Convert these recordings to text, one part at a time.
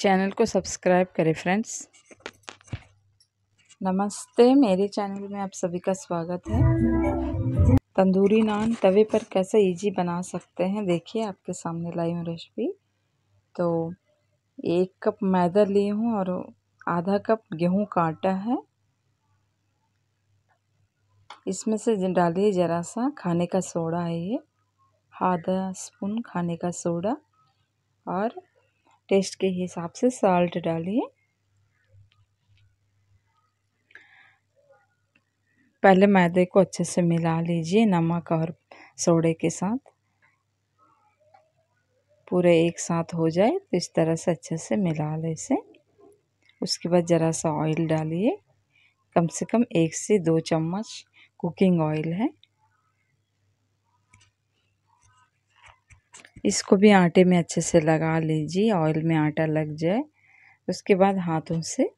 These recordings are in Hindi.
चैनल को सब्सक्राइब करें फ्रेंड्स नमस्ते मेरे चैनल में आप सभी का स्वागत है तंदूरी नान तवे पर कैसे इजी बना सकते हैं देखिए आपके सामने लाई हूँ रेसिपी तो एक कप मैदा लिए हूँ और आधा कप गेहूँ का आटा है इसमें से डालिए ज़रा सा खाने का सोडा है ये आधा स्पून खाने का सोडा और टेस्ट के हिसाब से साल्ट डालिए पहले मैदे को अच्छे से मिला लीजिए नमक और सोडे के साथ पूरे एक साथ हो जाए तो इस तरह से अच्छे से मिला ले इसे उसके बाद ज़रा सा ऑयल डालिए कम से कम एक से दो चम्मच कुकिंग ऑयल है इसको भी आटे में अच्छे से लगा लीजिए ऑयल में आटा लग जाए उसके बाद हाथों से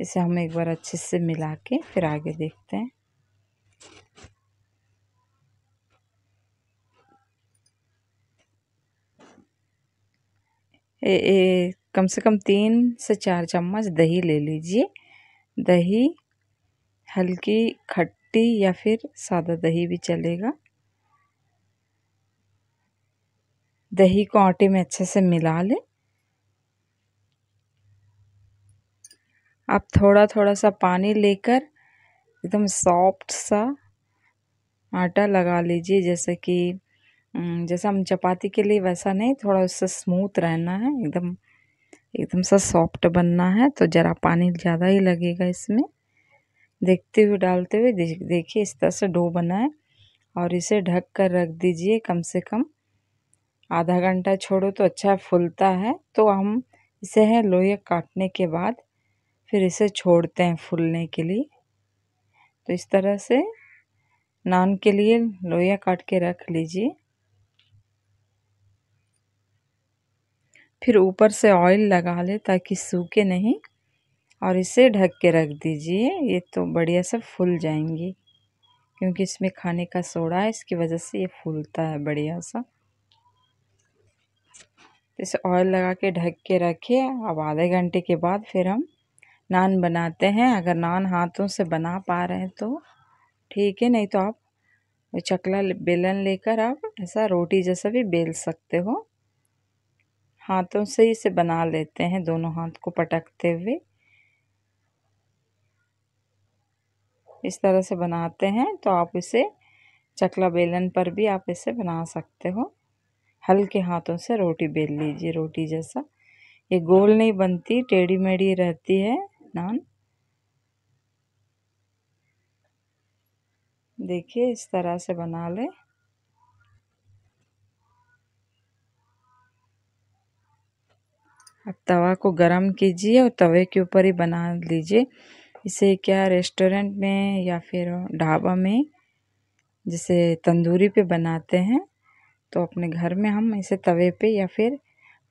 इसे हम एक बार अच्छे से मिला के फिर आगे देखते हैं ए, ए, कम से कम तीन से चार चम्मच दही ले लीजिए दही हल्की खट्टी या फिर सादा दही भी चलेगा दही को आटे में अच्छे से मिला लें आप थोड़ा थोड़ा सा पानी लेकर एकदम सॉफ्ट सा आटा लगा लीजिए जैसे कि जैसे हम चपाती के लिए वैसा नहीं थोड़ा उससे स्मूथ रहना है एकदम एकदम सा सॉफ्ट बनना है तो ज़रा पानी ज़्यादा ही लगेगा इसमें देखते हुए डालते हुए देखिए इस तरह से डो बना है और इसे ढक कर रख दीजिए कम से कम आधा घंटा छोड़ो तो अच्छा फूलता है तो हम इसे है लोहे काटने के बाद फिर इसे छोड़ते हैं फूलने के लिए तो इस तरह से नान के लिए लोइया काट के रख लीजिए फिर ऊपर से ऑयल लगा ले ताकि सूखे नहीं और इसे ढक के रख दीजिए ये तो बढ़िया से फूल जाएंगी क्योंकि इसमें खाने का सोडा है इसकी वजह से ये फूलता है बढ़िया सा इसे ऑयल लगा के ढक के रखिए अब आधे घंटे के बाद फिर हम नान बनाते हैं अगर नान हाथों से बना पा रहे हैं तो ठीक है नहीं तो आप चकला बेलन लेकर आप ऐसा रोटी जैसा भी बेल सकते हो हाथों से ही इसे बना लेते हैं दोनों हाथ को पटकते हुए इस तरह से बनाते हैं तो आप इसे चकला बेलन पर भी आप इसे बना सकते हो हल्के हाथों से रोटी बेल लीजिए रोटी जैसा ये गोल नहीं बनती टेढ़ी मेढ़ी रहती है नान देखिए इस तरह से बना लें अब तवा को गरम कीजिए और तवे के ऊपर ही बना लीजिए इसे क्या रेस्टोरेंट में या फिर ढाबा में जिसे तंदूरी पे बनाते हैं तो अपने घर में हम इसे तवे पे या फिर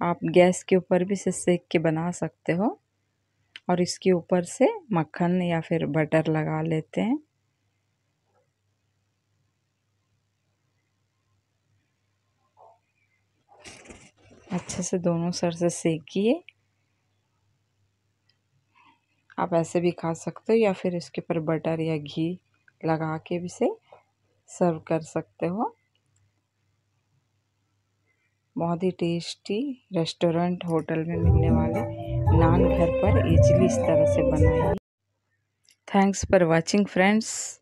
आप गैस के ऊपर भी इसे सेक के बना सकते हो और इसके ऊपर से मक्खन या फिर बटर लगा लेते हैं अच्छे से दोनों सर से सेकिए आप ऐसे भी खा सकते हो या फिर इसके ऊपर बटर या घी लगा के भी इसे सर्व कर सकते हो बहुत ही टेस्टी रेस्टोरेंट होटल में मिलने वाले नान घर पर इजली इस तरह से बनाइए थैंक्स फॉर वाचिंग फ्रेंड्स